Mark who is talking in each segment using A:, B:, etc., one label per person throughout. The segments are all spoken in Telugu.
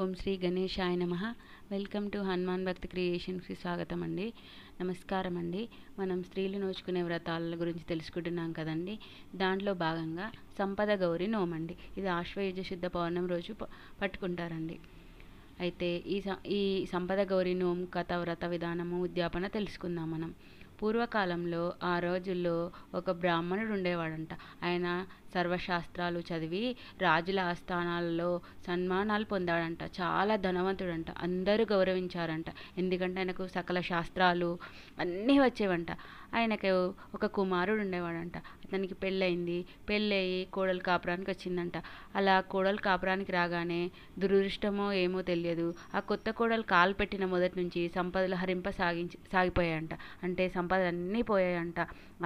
A: ఓం శ్రీ గణేశాయ నమ వెల్కమ్ టు హనుమాన్ భక్తి క్రియేషన్స్కి స్వాగతం అండి నమస్కారం అండి మనం స్త్రీలు నోచుకునే వ్రతాల గురించి తెలుసుకుంటున్నాం కదండి దాంట్లో భాగంగా సంపద గౌరి నోమండి ఇది ఆశ్వయుజ శుద్ధ పౌర్ణం రోజు పట్టుకుంటారండి అయితే ఈ ఈ సంపద గౌరి నోం కథ వ్రత విధానము ఉద్యాపన తెలుసుకుందాం మనం పూర్వకాలంలో ఆ రోజుల్లో ఒక బ్రాహ్మణుడు ఉండేవాడంట ఆయన సర్వశాస్త్రాలు చదివి రాజుల ఆస్థానాలలో సన్మానాలు పొందాడంట చాలా ధనవంతుడంట అందరూ గౌరవించారంట ఎందుకంటే ఆయనకు సకల శాస్త్రాలు అన్నీ వచ్చేవంట ఆయనకు ఒక కుమారుడు ఉండేవాడంట అతనికి పెళ్ళయింది పెళ్ళయి కోడలు కాపురానికి వచ్చిందంట అలా కోడలు కాపురానికి రాగానే దురదృష్టమో ఏమో తెలియదు ఆ కొత్త కోడలు కాలు పెట్టిన మొదటి నుంచి సంపదలు హరింప సాగించి సాగిపోయాయంట అంటే సంపదలన్నీ పోయాయంట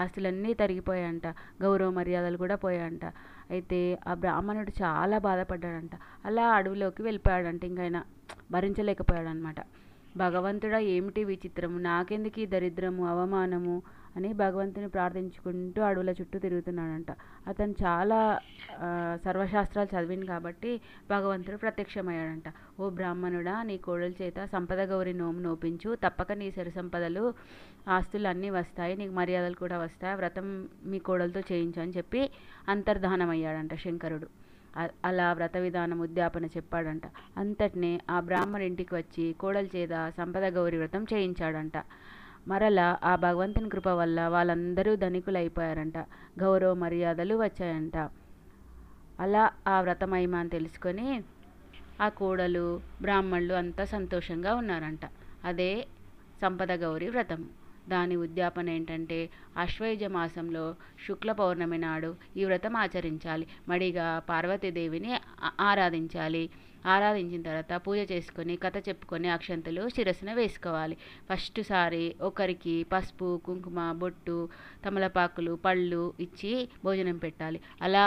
A: ఆస్తులన్నీ తరిగిపోయాయంట గౌరవ మర్యాదలు కూడా పోయాయంట అంట అయితే ఆ బ్రాహ్మణుడు చాలా బాధపడ్డాడంట అలా అడవిలోకి వెళ్ళిపోయాడంట ఇంక ఆయన భగవంతుడా ఏమిటి విచిత్రము నాకెందుకు ఈ దరిద్రము అవమానము అని భగవంతుని ప్రార్థించుకుంటూ అడవుల చుట్టూ తిరుగుతున్నాడంట అతను చాలా సర్వశాస్త్రాలు చదివింది కాబట్టి భగవంతుడు ప్రత్యక్షమయ్యాడంట ఓ బ్రాహ్మణుడా నీ కోడల చేత సంపద గౌరి నోము నోపించు తప్పక నీ సరి సంపదలు ఆస్తులు అన్నీ వస్తాయి నీకు మర్యాదలు కూడా వస్తాయి వ్రతం మీ కోడలతో చేయించు అని చెప్పి అంతర్ధానమయ్యాడంట శంకరుడు అలా వ్రత విధానం ఉద్యాపన చెప్పాడంట అంతటినే ఆ బ్రాహ్మణింటికి వచ్చి కోడలు చేత సంపద గౌరి వ్రతం చేయించాడంట మరలా ఆ భగవంతుని కృప వల్ల వాళ్ళందరూ ధనికులైపోయారంట గౌరవ మర్యాదలు వచ్చాయంట అలా ఆ అయిమా అని తెలుసుకొని ఆ కోడలు బ్రాహ్మణులు అంతా సంతోషంగా ఉన్నారంట అదే సంపద గౌరి వ్రతం దాని ఉద్యాపన ఏంటంటే అశ్వయుజ మాసంలో శుక్ల పౌర్ణమి నాడు ఈ వ్రతం ఆచరించాలి మడిగా పార్వతీదేవిని ఆరాధించాలి ఆరాధించిన తర్వాత పూజ చేసుకొని కథ చెప్పుకొని అక్షంతలు శిరస్సున వేసుకోవాలి ఫస్ట్ సారి ఒకరికి పసుపు కుంకుమ బొట్టు తమలపాకులు పళ్ళు ఇచ్చి భోజనం పెట్టాలి అలా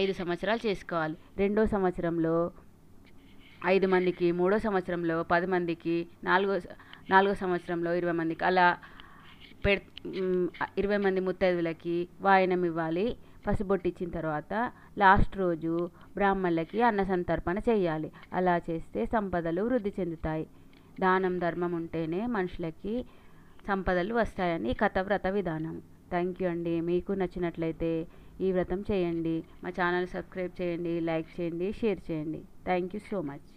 A: ఐదు సంవత్సరాలు చేసుకోవాలి రెండో సంవత్సరంలో ఐదు మందికి మూడో సంవత్సరంలో పది మందికి నాలుగో నాలుగో సంవత్సరంలో ఇరవై మందికి అలా పెడ్ ఇరవై మంది ముత్తైదువులకి వాయనం ఇవ్వాలి పసిబొట్టి ఇచ్చిన తర్వాత లాస్ట్ రోజు బ్రాహ్మణులకి అన్న సంతర్పణ చేయాలి అలా చేస్తే సంపదలు వృద్ధి చెందుతాయి దానం ధర్మం ఉంటేనే మనుషులకి సంపదలు వస్తాయని కథ వ్రత విధానం థ్యాంక్ యూ అండి మీకు నచ్చినట్లయితే ఈ వ్రతం చేయండి మా ఛానల్ సబ్స్క్రైబ్ చేయండి లైక్ చేయండి షేర్ చేయండి థ్యాంక్ యూ సో మచ్